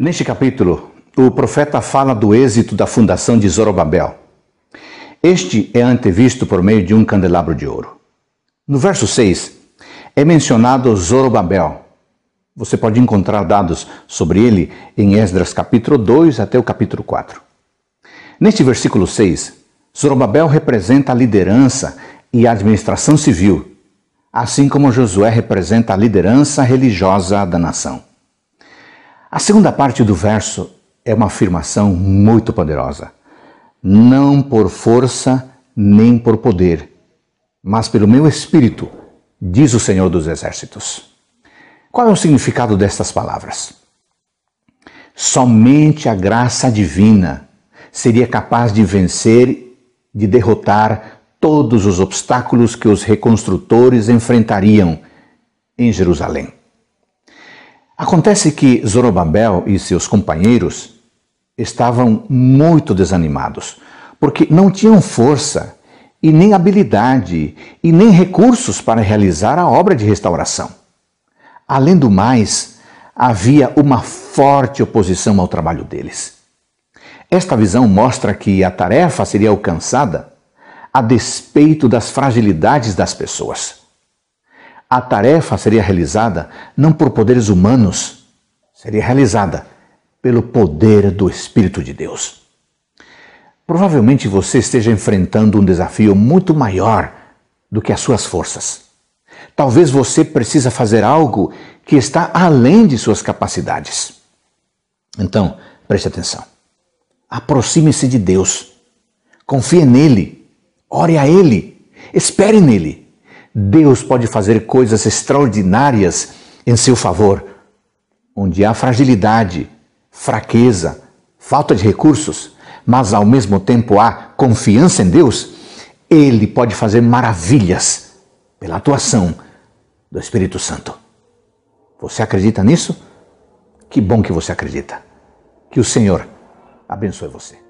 Neste capítulo, o profeta fala do êxito da fundação de Zorobabel. Este é antevisto por meio de um candelabro de ouro. No verso 6, é mencionado Zorobabel. Você pode encontrar dados sobre ele em Esdras capítulo 2 até o capítulo 4. Neste versículo 6, Zorobabel representa a liderança e a administração civil, assim como Josué representa a liderança religiosa da nação. A segunda parte do verso é uma afirmação muito poderosa. Não por força nem por poder, mas pelo meu espírito, diz o Senhor dos Exércitos. Qual é o significado destas palavras? Somente a graça divina seria capaz de vencer, de derrotar todos os obstáculos que os reconstrutores enfrentariam em Jerusalém. Acontece que Zorobabel e seus companheiros estavam muito desanimados, porque não tinham força e nem habilidade e nem recursos para realizar a obra de restauração. Além do mais, havia uma forte oposição ao trabalho deles. Esta visão mostra que a tarefa seria alcançada a despeito das fragilidades das pessoas. A tarefa seria realizada não por poderes humanos, seria realizada pelo poder do Espírito de Deus. Provavelmente você esteja enfrentando um desafio muito maior do que as suas forças. Talvez você precisa fazer algo que está além de suas capacidades. Então, preste atenção. Aproxime-se de Deus. Confie nele. Ore a ele. Espere nele. Deus pode fazer coisas extraordinárias em seu favor. Onde há fragilidade, fraqueza, falta de recursos, mas ao mesmo tempo há confiança em Deus, Ele pode fazer maravilhas pela atuação do Espírito Santo. Você acredita nisso? Que bom que você acredita. Que o Senhor abençoe você.